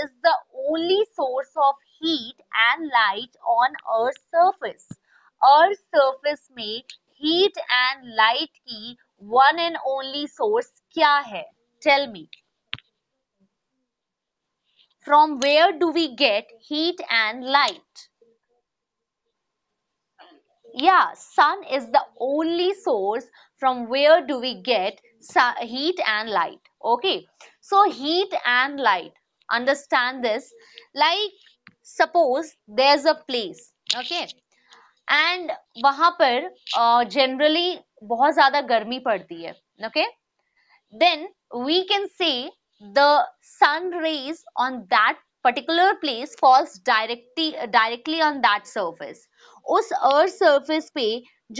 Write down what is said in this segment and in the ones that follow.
Is the only source of heat and light on Earth's surface. Earth's surface में heat and light की one and only source क्या है? Tell me. From where do we get heat and light? Yeah, sun is the only source from where do we get heat and light. Okay, so heat and light. understand this like suppose there's a place okay and वहां पर generally uh, बहुत ज्यादा गर्मी पड़ती है okay then we can say the sun rays on that particular place falls directly directly on that surface उस earth surface पे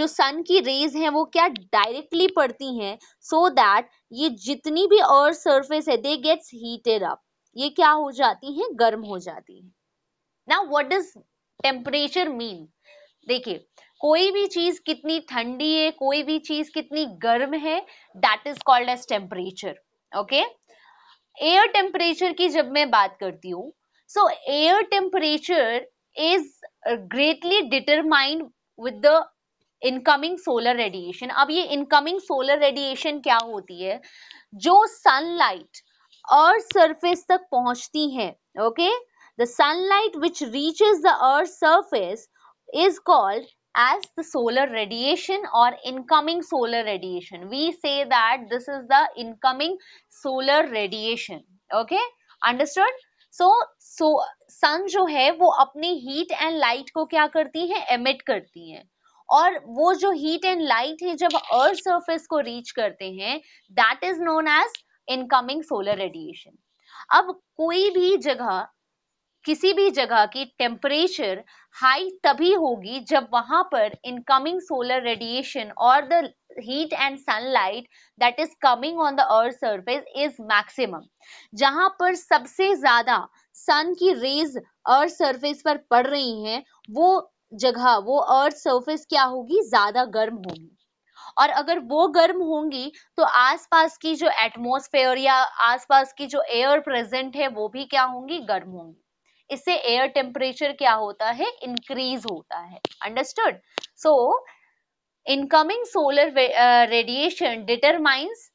जो सन की रेज हैं वो क्या डायरेक्टली पड़ती हैं सो so दैट ये जितनी भी अर्थ सर्फेस है दे गेट्स हीटेड अप ये क्या हो जाती हैं गर्म हो जाती हैं ना व्हाट डज टेम्परेचर मीन देखिए कोई भी चीज कितनी ठंडी है कोई भी चीज कितनी गर्म है that is called as temperature okay air temperature की जब मैं बात करती हूँ so air temperature is greatly determined with the incoming solar radiation अब ये इनकमिंग सोलर रेडिएशन क्या होती है जो सनलाइट अर्थ सरफेस तक पहुंचती है okay the sunlight which reach is the earth surface is called as the solar radiation और incoming solar radiation we say that this is the incoming solar radiation okay understood so so sun जो है वो अपने heat and light को क्या करती है emit करती है और वो जो हीट एंड लाइट है जब अर्थ सरफेस को रीच करते हैं that is known as incoming solar radiation अब कोई भी जगह किसी भी जगह की टेम्परेचर हाई तभी होगी जब वहां पर इनकमिंग सोलर रेडिएशन और the heat and sunlight that is coming on the earth surface is maximum जहां पर सबसे ज्यादा सन की रेज अर्थ सरफेस पर पड़ रही हैं वो जगह वो अर्थ सरफेस क्या होगी ज्यादा गर्म होगी और अगर वो गर्म होंगी तो आसपास की जो एटमोसफेयर या आसपास की जो एयर प्रेजेंट है वो भी क्या होंगी गर्म होंगी इससे एयर टेम्परेचर क्या होता है इंक्रीज होता है understood so incoming solar radiation determines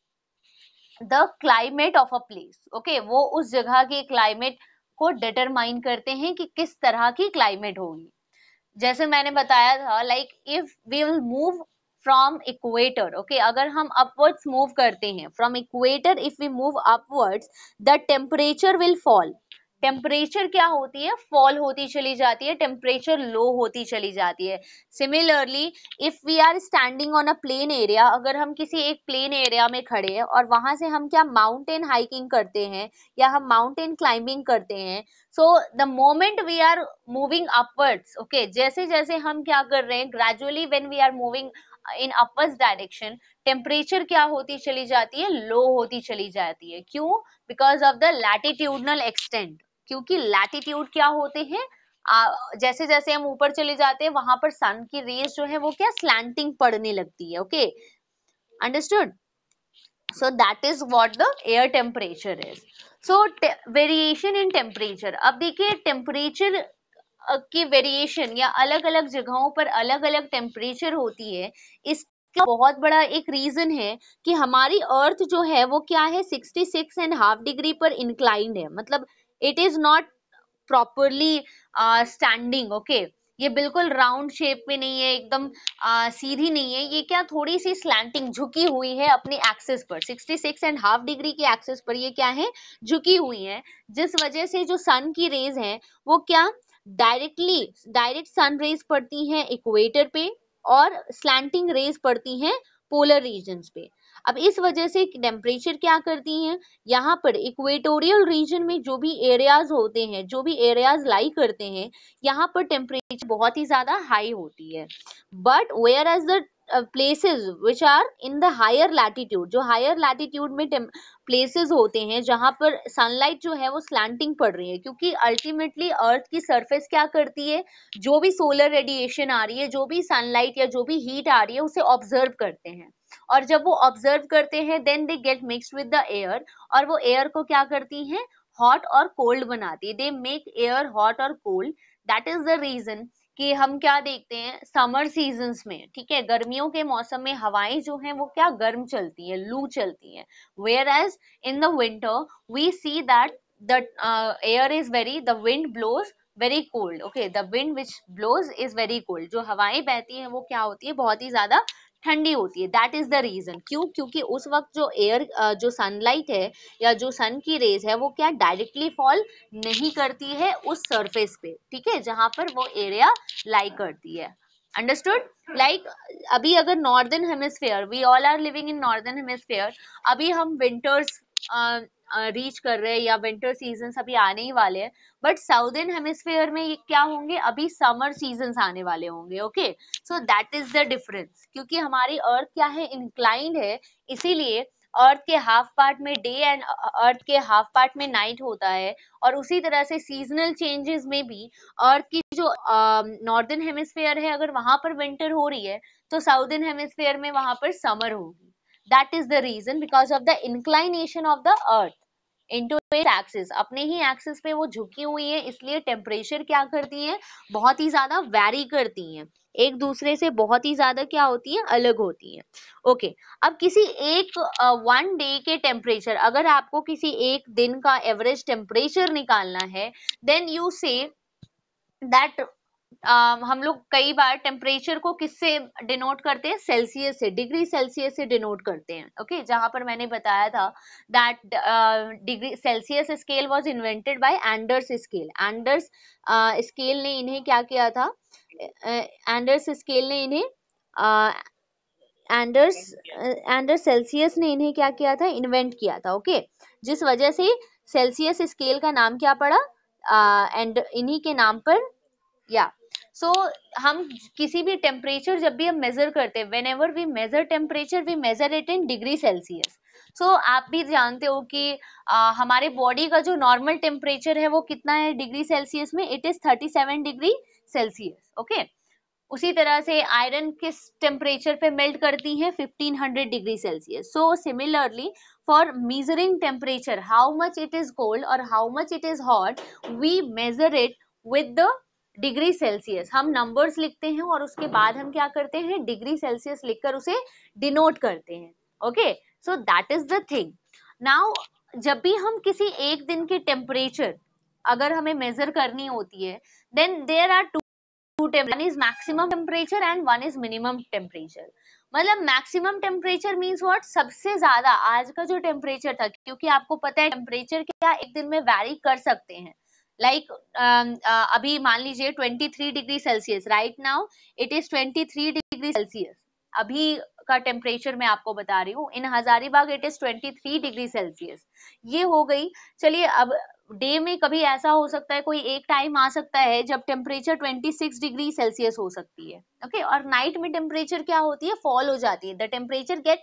the climate of a place okay वो उस जगह के क्लाइमेट को डिटरमाइन करते हैं कि किस तरह की क्लाइमेट होगी जैसे मैंने बताया था like if we will move from equator okay अगर हम अपवर्ड्स मूव करते हैं from equator if we move upwards the temperature will fall temperature क्या होती है फॉल होती चली जाती है टेम्परेचर लो होती चली जाती है similarly if we are standing on a plain area अगर हम किसी एक प्लेन एरिया में खड़े हैं और वहां से हम क्या माउंटेन हाइकिंग करते हैं या हम माउंटेन क्लाइंबिंग करते हैं so the moment we are moving upwards okay जैसे जैसे हम क्या कर रहे हैं gradually when we are moving in uppers direction temperature क्या होती चली जाती है लो होती चली जाती है क्यों because of the latitudinal extent क्योंकि लैटिट्यूड क्या होते हैं जैसे जैसे हम ऊपर चले जाते हैं वहां पर सन की रेस जो है वो क्या स्लैंटिंग पड़ने लगती है okay understood so that is what the air temperature is so variation in temperature अब देखिए टेम्परेचर की वेरिएशन या अलग अलग जगहों पर अलग अलग टेम्परेचर होती है इस इसका बहुत बड़ा एक रीजन है कि हमारी अर्थ जो है वो क्या है sixty six and half degree पर इंक्लाइंड है मतलब it is not properly standing okay ये बिल्कुल राउंड शेप में नहीं है एकदम uh, सीधी नहीं है ये क्या थोड़ी सी स्लैंटिंग झुकी हुई है अपने एक्सेस पर 66 एंड हाफ डिग्री के एक्सेस पर ये क्या है झुकी हुई है जिस वजह से जो सन की रेज है वो क्या डायरेक्टली डायरेक्ट सन रेज पड़ती हैं इक्वेटर पे और स्लैंटिंग रेज पड़ती हैं पोलर रीजन पे अब इस वजह से टेम्परेचर क्या करती हैं यहाँ पर इक्वेटोरियल रीजन में जो भी एरियाज होते हैं जो भी एरियाज लाई करते हैं यहाँ पर टेम्परेचर बहुत ही ज़्यादा हाई होती है but whereas the places which are in the higher latitude जो हायर लैटिट्यूड में प्लेसेस होते हैं जहां पर सनलाइट जो है वो स्लैंटिंग पड़ रही है क्योंकि अल्टीमेटली अर्थ की सरफेस क्या करती है जो भी सोलर रेडिएशन आ रही है जो भी सनलाइट या जो भी हीट आ रही है उसे ऑब्जर्व करते हैं और जब वो ऑब्जर्व करते हैं then they get mix with the air और वो एयर को क्या करती हैं हॉट और कोल्ड बनाती है दे मेक एयर हॉट और cold that is the reason कि हम क्या देखते हैं समर सीजन्स में ठीक है गर्मियों के मौसम में हवाएं जो हैं वो क्या गर्म चलती है लू चलती है whereas in the winter we see that the air is very the wind blows very cold okay the wind which blows is very cold जो हवाएं बहती हैं वो क्या होती है बहुत ही ज्यादा ठंडी होती है दैट इज द रीजन क्यों क्योंकि उस वक्त जो एयर जो सनलाइट है या जो सन की रेज है वो क्या डायरेक्टली फॉल नहीं करती है उस सरफेस पे ठीक है जहां पर वो एरिया लाई करती है अंडरस्टूड लाइक like, अभी अगर northern hemisphere we all are living in northern hemisphere अभी हम विंटर्स रीच कर रहे हैं या विंटर सीजन अभी आने ही वाले हैं बट साउदर्न हेमिस्फेयर में ये क्या होंगे अभी समर सीजन आने वाले होंगे okay so that is the difference क्योंकि हमारी अर्थ क्या है इंक्लाइंड है इसीलिए अर्थ के हाफ पार्ट में डे एंड अर्थ के हाफ पार्ट में नाइट होता है और उसी तरह से सीजनल चेंजेस में भी अर्थ की जो नॉर्दर्न हेमिस्फेयर है अगर वहां पर विंटर हो रही है तो साउदर्न हेमिस्फेयर में वहां पर समर होगी that is the reason because of the inclination of the earth into axis अपने ही एक्सिस पे वो झुकी हुई है इसलिए टेम्परेचर क्या करती है बहुत ही ज्यादा वैरी करती है एक दूसरे से बहुत ही ज्यादा क्या होती है अलग होती है ओके okay, अब किसी एक वन uh, डे के टेम्परेचर अगर आपको किसी एक दिन का एवरेज टेम्परेचर निकालना है देन यू से दैट हम लोग कई बार टेम्परेचर को किससे डिनोट करते हैं सेल्सियस से डिग्री सेल्सियस से डिनोट करते हैं ओके okay? जहां पर मैंने बताया था that degree Celsius scale was invented by Anders scale Anders scale ने इन्हें क्या किया था एंडर्स uh, स्केल ने इन्हें एंडर्स एंडर्स सेल्सियस ने इन्हें क्या किया था इन्वेंट किया था ओके okay? जिस वजह से सेल्सियस स्केल का नाम क्या पड़ा एंड uh, इन्हीं के नाम पर या yeah. सो so, हम किसी भी टेम्परेचर जब भी हम मेजर करते हैं whenever we measure temperature we measure it in degree Celsius so आप भी जानते हो कि आ, हमारे बॉडी का जो नॉर्मल टेम्परेचर है वो कितना है डिग्री सेल्सियस में it is thirty seven degree Celsius okay उसी तरह से आयरन किस टेम्परेचर पे मेल्ट करती है 1500 degree Celsius so similarly for measuring temperature how much it is cold और how much it is hot we measure it with the degree Celsius हम numbers लिखते हैं और उसके बाद हम क्या करते हैं डिग्री सेल्सियस लिखकर उसे डिनोट करते हैं okay so that is the thing now जब भी हम किसी एक दिन के टेम्परेचर अगर हमें मेजर करनी होती है then there are two two one is maximum temperature and one is minimum temperature मतलब मैक्सिमम टेम्परेचर मीन्स व्हाट सबसे ज्यादा आज का जो टेम्परेचर था क्योंकि आपको पता है टेम्परेचर क्या एक दिन में वैरी कर सकते हैं लाइक um, uh, अभी मान लीजिए 23 degree Celsius right now it is 23 degree Celsius अभी का टेम्परेचर मैं आपको बता रही हूँ in Hazaribagh it is 23 degree Celsius ये हो गई चलिए अब डे में कभी ऐसा हो सकता है कोई एक टाइम आ सकता है जब टेम्परेचर 26 डिग्री सेल्सियस हो सकती है ओके okay? और नाइट में टेम्परेचर क्या होती है फॉल हो जाती है the temperature get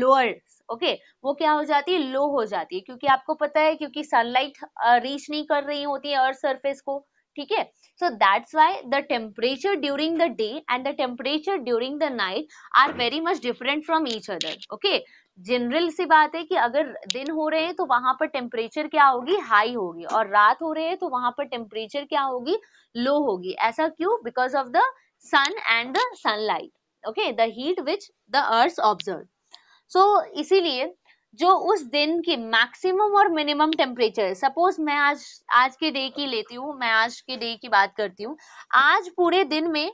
lower okay वो क्या हो जाती है लो हो जाती है क्योंकि आपको पता है क्योंकि सनलाइट रीच नहीं कर रही होती है अर्थ सर्फेस को ठीक है so that's why the temperature during the day and the temperature during the night are very much different from each other okay general सी बात है कि अगर दिन हो रहे हैं तो वहां पर टेम्परेचर क्या होगी हाई होगी और रात हो रहे हैं तो वहां पर टेम्परेचर क्या होगी लो होगी ऐसा क्यों because of the sun and the sunlight okay the heat which the earth observe so इसीलिए जो उस दिन की मैक्सिमम और मिनिमम टेम्परेचर सपोज मैं आज आज के डे की लेती हूँ मैं आज के डे की बात करती हूँ आज पूरे दिन में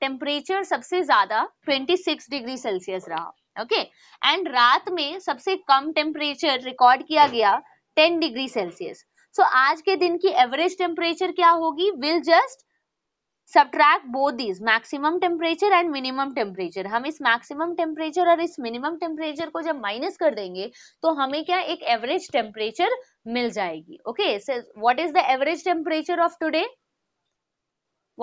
टेम्परेचर सबसे ज्यादा 26 डिग्री सेल्सियस रहा ओके एंड रात में सबसे कम टेम्परेचर रिकॉर्ड किया hmm. गया 10 डिग्री सेल्सियस सो आज के दिन की एवरेज टेम्परेचर क्या होगी will just subtract both these maximum temperature and minimum temperature हम इस मैक्सिमम टेम्परेचर और इस मिनिमम टेम्परेचर को जब माइनस कर देंगे तो हमें क्या एक एवरेज टेम्परेचर मिल जाएगी okay what is the average temperature of today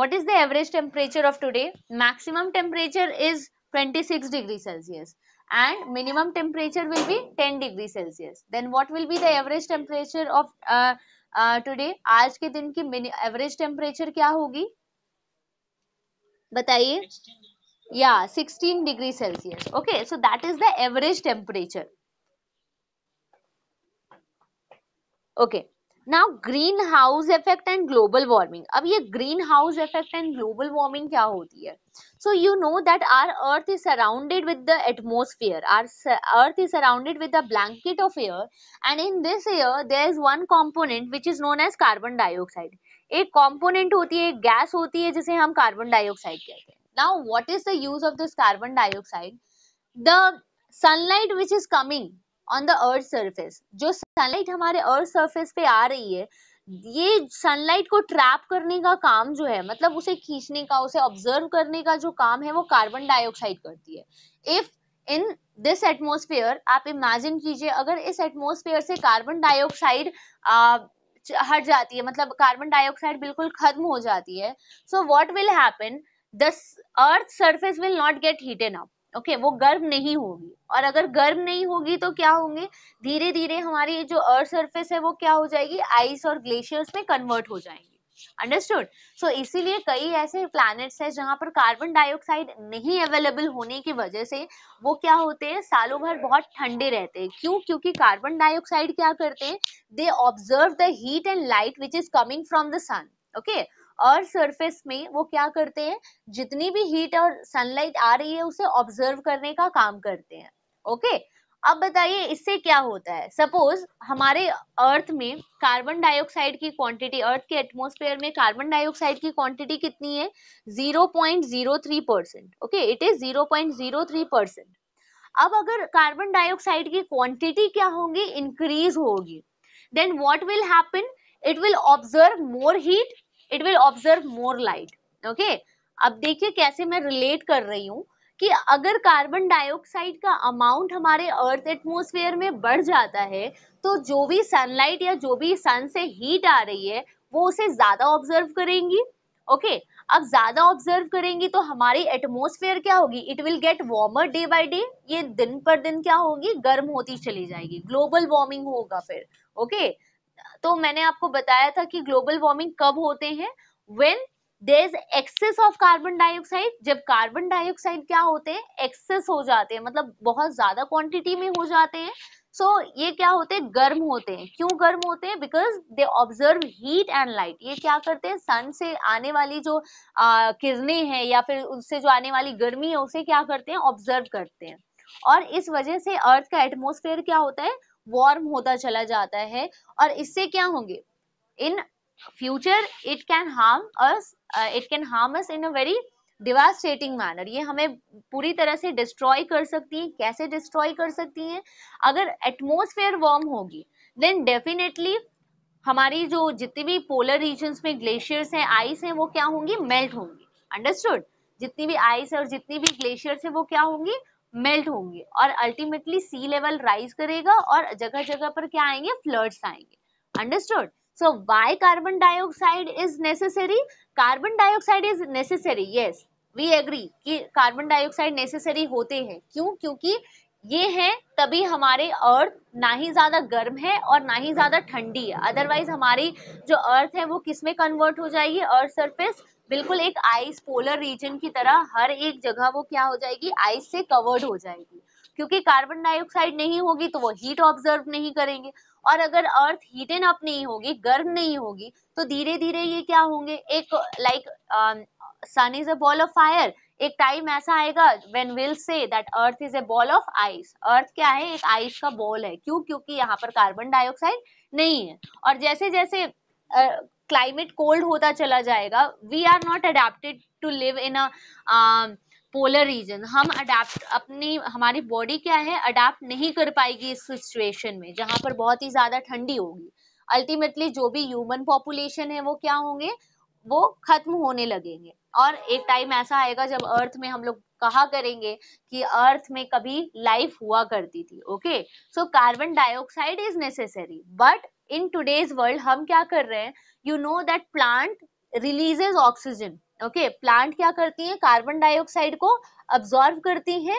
what is the average temperature of today maximum temperature is 26 degree Celsius and minimum temperature will be 10 degree Celsius. Then what will be the average temperature of uh, uh, today? aaj ke din ki average temperature kya hogi bataiye yeah 16 degree Celsius. Okay, so that is the average temperature. Okay. Now green house effect and global warming अब ये green house effect and global warming क्या होती है so you know that our earth is surrounded with the atmosphere our earth is surrounded with the blanket of air and in this air there is one component which is known as carbon dioxide एक component होती है gas होती है जिसे हम carbon dioxide कहते हैं now what is the use of this carbon dioxide the sunlight which is coming on the earth surface जो सनलाइट हमारे अर्थ सरफेस पे आ रही है ये सनलाइट को ट्रैप करने का काम जो है मतलब उसे खींचने का उसे ऑब्जर्व करने का जो काम है वो कार्बन डाइऑक्साइड करती है इफ इन दिस एटमोस्फेयर आप इमेजिन कीजिए अगर इस एटमोस्फेयर से कार्बन डाइऑक्साइड हट जाती है मतलब कार्बन डाइऑक्साइड बिल्कुल खत्म हो जाती है so what will happen the earth surface will not get heaten up okay okay, वो गर्म नहीं होगी और अगर गर्म नहीं होगी तो क्या होंगे धीरे धीरे हमारी जो अर्थ सरफेस है वो क्या हो जाएगी आइस और ग्लेशियर्स में कन्वर्ट हो जाएंगे अंडरस्टूड सो इसीलिए कई ऐसे प्लैनेट्स हैं जहां पर कार्बन डाइऑक्साइड नहीं अवेलेबल होने की वजह से वो क्या होते हैं सालों भर बहुत ठंडे रहते हैं क्यों क्योंकि कार्बन डाइऑक्साइड क्या करते हैं they observe the heat and light which is coming from the sun okay earth surface में वो क्या करते हैं जितनी भी हीट और सनलाइट आ रही है उसे ऑब्जर्व करने का काम करते हैं ओके अब बताइए इससे क्या होता है सपोज हमारे अर्थ में कार्बन डाइऑक्साइड की क्वांटिटी अर्थ के एटमोस्फेयर में कार्बन डाइऑक्साइड की क्वांटिटी कितनी है zero zero point three percent okay it is zero three percent अब अगर कार्बन डाइऑक्साइड की क्वांटिटी क्या होगी इंक्रीज होगी then what will happen it will observe more heat it will observe more light okay अब देखिए कैसे मैं रिलेट कर रही हूँ कि अगर कार्बन डाइऑक्साइड का अमाउंट हमारे अर्थ एटमोसफेयर में बढ़ जाता है तो जो भी सनलाइट या जो भी सन से हीट आ रही है वो उसे ज़्यादा ऑब्जर्व करेंगी ओके okay, अब ज़्यादा ऑब्जर्व करेंगी तो हमारी एटमोसफेयर क्या होगी it will get warmer day by day ये दिन पर दिन क्या होगी गर्म होती चली जाएगी ग्लोबल वार्मिंग होगा फिर ओके okay? तो मैंने आपको बताया था कि ग्लोबल वार्मिंग कब होते हैं when there excess of carbon dioxide जब कार्बन डाइऑक्साइड क्या होते हैं एक्सेस हो जाते हैं मतलब बहुत ज्यादा क्वांटिटी में हो जाते हैं सो so, ये क्या होते हैं गर्म होते हैं क्यों गर्म होते हैं because they observe heat and light ये क्या करते हैं सन से आने वाली जो किरणें हैं या फिर उससे जो आने वाली गर्मी है उसे क्या करते हैं ऑब्जर्व करते हैं और इस वजह से अर्थ का एटमोस्फेयर क्या होता है वार्म होता चला जाता है और इससे क्या होंगे in future it can harm us it can harm us in a very devastating manner ये हमें पूरी तरह से डिस्ट्रॉय कर सकती है कैसे डिस्ट्रॉय कर सकती है अगर एटमोसफेयर वार्म होगी देन डेफिनेटली हमारी जो जितनी भी पोलर रीजन्स में ग्लेशियर्स हैं आइस हैं वो क्या होंगी मेल्ट होंगी अंडरस्टूड जितनी भी आइस है और जितनी भी ग्लेशियर्स हैं वो क्या होंगी मेल्ट होंगे और अल्टीमेटली सी लेवल राइज करेगा और जगह जगह पर क्या आएंगे फ्लड्स आएंगे understood so why carbon dioxide is necessary carbon dioxide is necessary yes we agree कि कार्बन डाइऑक्साइड नेसेसरी होते हैं क्यों क्योंकि ये है तभी हमारे अर्थ ना ही ज़्यादा गर्म है और ना ही ज़्यादा ठंडी है अदरवाइज हमारी जो अर्थ है वो किसमें कन्वर्ट हो जाएगी अर्थ सरफेस बिल्कुल एक आइस पोलर रीजन की तरह हर एक जगह वो क्या हो जाएगी आइस से कवर्ड हो जाएगी क्योंकि कार्बन डाइऑक्साइड नहीं होगी तो वो हीट ऑब्जर्व नहीं करेंगे और अगर अर्थ हीटेन अप नहीं होगी गर्म नहीं होगी तो धीरे धीरे ये क्या होंगे एक like sun is a ball of fire एक टाइम ऐसा आएगा when will say that earth is a ball of ice earth क्या है एक आइस का बॉल है क्यों क्योंकि यहाँ पर कार्बन डाइऑक्साइड नहीं है और जैसे जैसे uh, क्लाइमेट कोल्ड होता चला जाएगा we are not adapted to live in a polar region हम अडेप्ट अपनी हमारी बॉडी क्या है अडेप्ट नहीं कर पाएगी इस सिचुएशन में जहां पर बहुत ही ज्यादा ठंडी होगी अल्टीमेटली जो भी ह्यूमन पॉपुलेशन है वो क्या होंगे वो खत्म होने लगेंगे और एक टाइम ऐसा आएगा जब अर्थ में हम लोग कहा करेंगे कि अर्थ में कभी लाइफ हुआ करती थी okay so carbon dioxide is necessary but in today's world हम क्या कर रहे हैं you know that plant releases oxygen okay plant क्या करती है कार्बन डाइऑक्साइड को अब्जॉर्व करती है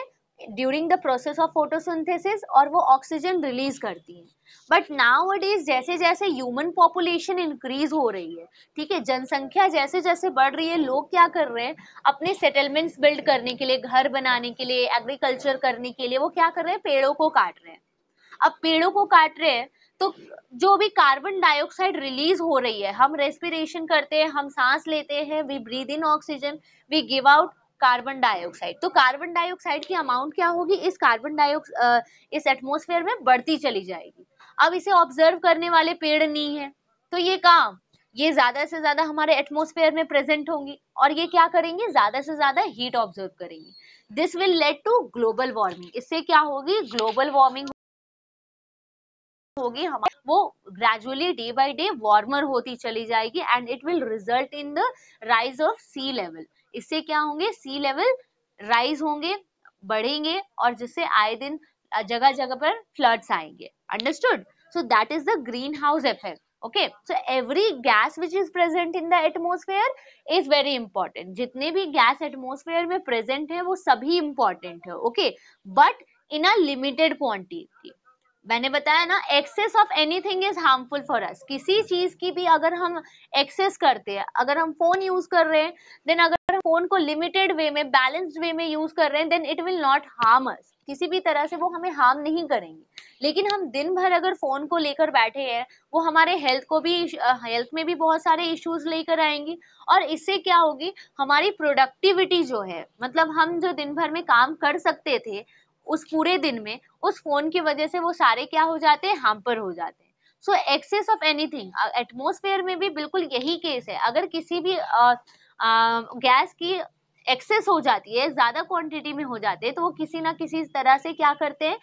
during the process of photosynthesis और वो ऑक्सीजन रिलीज करती हैं बट नाउ इज जैसे जैसे ह्यूमन पॉपुलेशन इंक्रीज हो रही है ठीक है जनसंख्या जैसे जैसे बढ़ रही है लोग क्या कर रहे हैं अपने सेटलमेंट्स बिल्ड करने के लिए घर बनाने के लिए एग्रीकल्चर करने के लिए वो क्या कर रहे हैं पेड़ों को काट रहे हैं अब पेड़ों को काट रहे हैं तो जो भी कार्बन डाइऑक्साइड रिलीज हो रही है हम रेस्पिरेशन करते हैं हम सांस लेते हैं we breathe in oxygen we give out carbon dioxide तो कार्बन डाइऑक्साइड की अमाउंट क्या होगी इस कार्बन डाइऑक्साइड इस एटमोसफेयर में बढ़ती चली जाएगी अब इसे ऑब्जर्व करने वाले पेड़ नहीं है तो ये काम ये ज्यादा से ज्यादा हमारे एटमोसफेयर में प्रेजेंट होंगी और ये क्या करेंगे ज्यादा से ज्यादा हीट ऑब्जर्व करेंगे this will lead to global warming इससे क्या होगी ग्लोबल वार्मिंग होगी हमारी वो gradually day by day warmer होती चली जाएगी and it will result in the rise of sea level इससे क्या होंगे सी लेवल राइज होंगे बढ़ेंगे और जिससे आए दिन जगह जगह पर फ्लड्स आएंगे understood so that is the green house effect okay so every gas which is present in the atmosphere is very important जितने भी गैस एटमोसफेयर में प्रेजेंट है वो सभी इंपॉर्टेंट है okay but in a limited quantity मैंने बताया ना excess of anything is harmful for us किसी चीज की भी अगर हम एक्सेस करते हैं अगर हम फोन यूज कर रहे हैं देन अगर हम फोन को लिमिटेड वे में बैलेंस्ड वे में यूज कर रहे हैं then it will not harm us किसी भी तरह से वो हमें हार्म नहीं करेंगे लेकिन हम दिन भर अगर फोन को लेकर बैठे हैं वो हमारे हेल्थ को भी हेल्थ में भी बहुत सारे इश्यूज लेकर आएंगी और इससे क्या होगी हमारी प्रोडक्टिविटी जो है मतलब हम जो दिन भर में काम कर सकते थे उस पूरे दिन में उस फोन की वजह से वो सारे क्या हो जाते हैं हाम्पर हो जाते हैं so excess of anything atmosphere में भी बिल्कुल यही केस है अगर किसी भी गैस की एक्सेस हो जाती है ज़्यादा क्वांटिटी में हो जाते हैं तो वो किसी ना किसी तरह से क्या करते हैं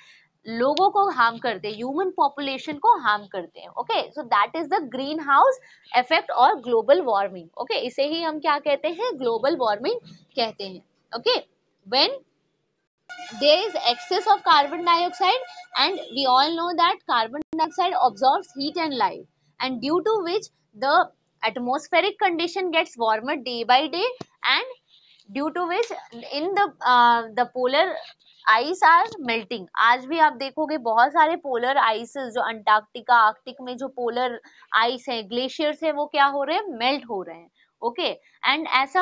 लोगों को हार्म करते हैं ह्यूमन पॉपुलेशन को हार्म करते हैं okay so that is the green house effect और ग्लोबल वार्मिंग ओके इसे ही हम क्या कहते हैं ग्लोबल वार्मिंग कहते हैं okay when there is excess of carbon dioxide and we all know that carbon dioxide absorbs heat and light and due to which the atmospheric condition gets warmer day by day and due to which in the uh, the polar ice are melting आज भी आप देखोगे बहुत सारे polar ice जो Antarctica Arctic में जो polar ice है ग्लेशियर्स है वो क्या हो रहे हैं मेल्ट हो रहे हैं ओके एंड ऐसा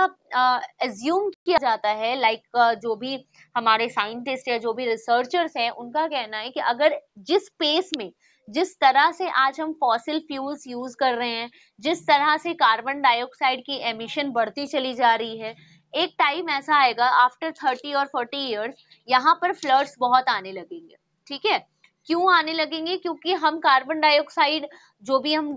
एज्यूम uh, किया जाता है लाइक like, uh, जो भी हमारे साइंटिस्ट या जो भी रिसर्चर्स हैं उनका कहना है कि अगर जिस स्पेस में जिस तरह से आज हम फॉसिल फ्यूल्स यूज कर रहे हैं जिस तरह से कार्बन डाइऑक्साइड की एमिशन बढ़ती चली जा रही है एक टाइम ऐसा आएगा आफ्टर थर्टी और फोर्टी ईयर्स यहाँ पर फ्लड्स बहुत आने लगेंगे ठीक है क्यों आने लगेंगे क्योंकि हम कार्बन डाइऑक्साइड जो भी हम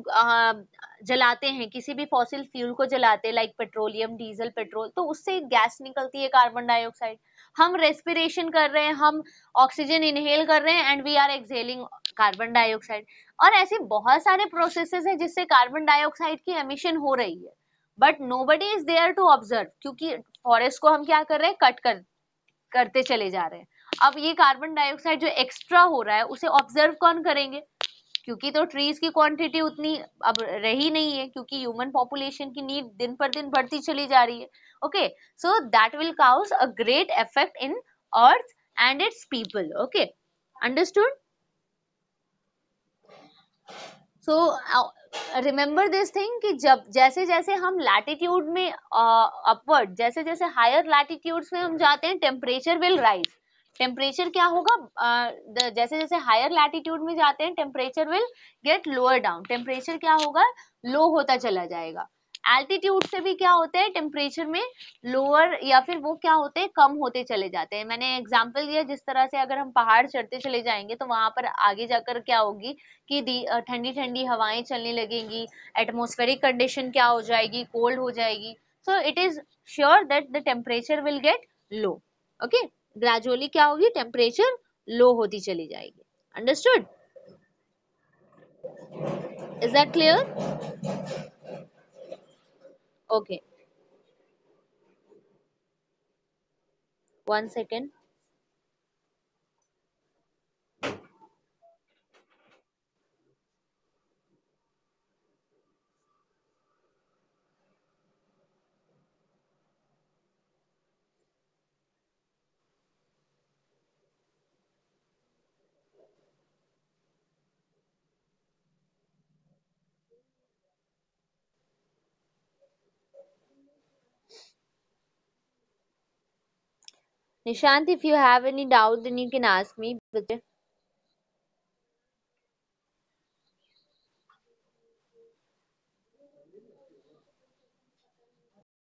जलाते हैं किसी भी फॉसिल फ्यूल को जलाते हैं लाइक पेट्रोलियम डीजल पेट्रोल तो उससे गैस निकलती है कार्बन डाइऑक्साइड हम रेस्पिरेशन कर रहे हैं हम ऑक्सीजन इनहेल कर रहे हैं and we are exhaling carbon dioxide और ऐसे बहुत सारे प्रोसेसेस हैं जिससे कार्बन डाइऑक्साइड की एमिशन हो रही है but nobody is there to observe क्योंकि फॉरेस्ट को हम क्या कर रहे हैं कट कर करते चले जा रहे हैं अब ये कार्बन डाइऑक्साइड जो एक्स्ट्रा हो रहा है उसे ऑब्जर्व कौन करेंगे क्योंकि तो ट्रीज की क्वांटिटी उतनी अब रही नहीं है क्योंकि ह्यूमन पॉपुलेशन की नीड दिन पर दिन बढ़ती चली जा रही है okay so that will cause a great effect in earth and its people okay understood so remember this thing कि जब जैसे जैसे हम लैटिट्यूड में अपवर्ड uh, जैसे जैसे हायर लैटिट्यूड्स में हम जाते हैं टेम्परेचर विल राइज टेम्परेचर क्या होगा जैसे जैसे हायर लैटिट्यूड में जाते हैं temperature will get lower down temperature क्या होगा लो होता चला जाएगा एल्टीट्यूड से भी क्या होते हैं टेम्परेचर में लोअर या फिर वो क्या होते हैं कम होते चले जाते हैं मैंने एग्जाम्पल दिया जिस तरह से अगर हम पहाड़ चढ़ते चले जाएंगे तो वहां पर आगे जाकर क्या होगी कि ठंडी ठंडी हवाएं चलने लगेंगी एटमोस्फेरिक कंडीशन क्या हो जाएगी कोल्ड हो जाएगी so it is sure that the temperature will get low okay gradually क्या होगी टेम्परेचर लो होती चली जाएगी understood is that clear okay one second Nishant, if you have any doubt then you can ask me.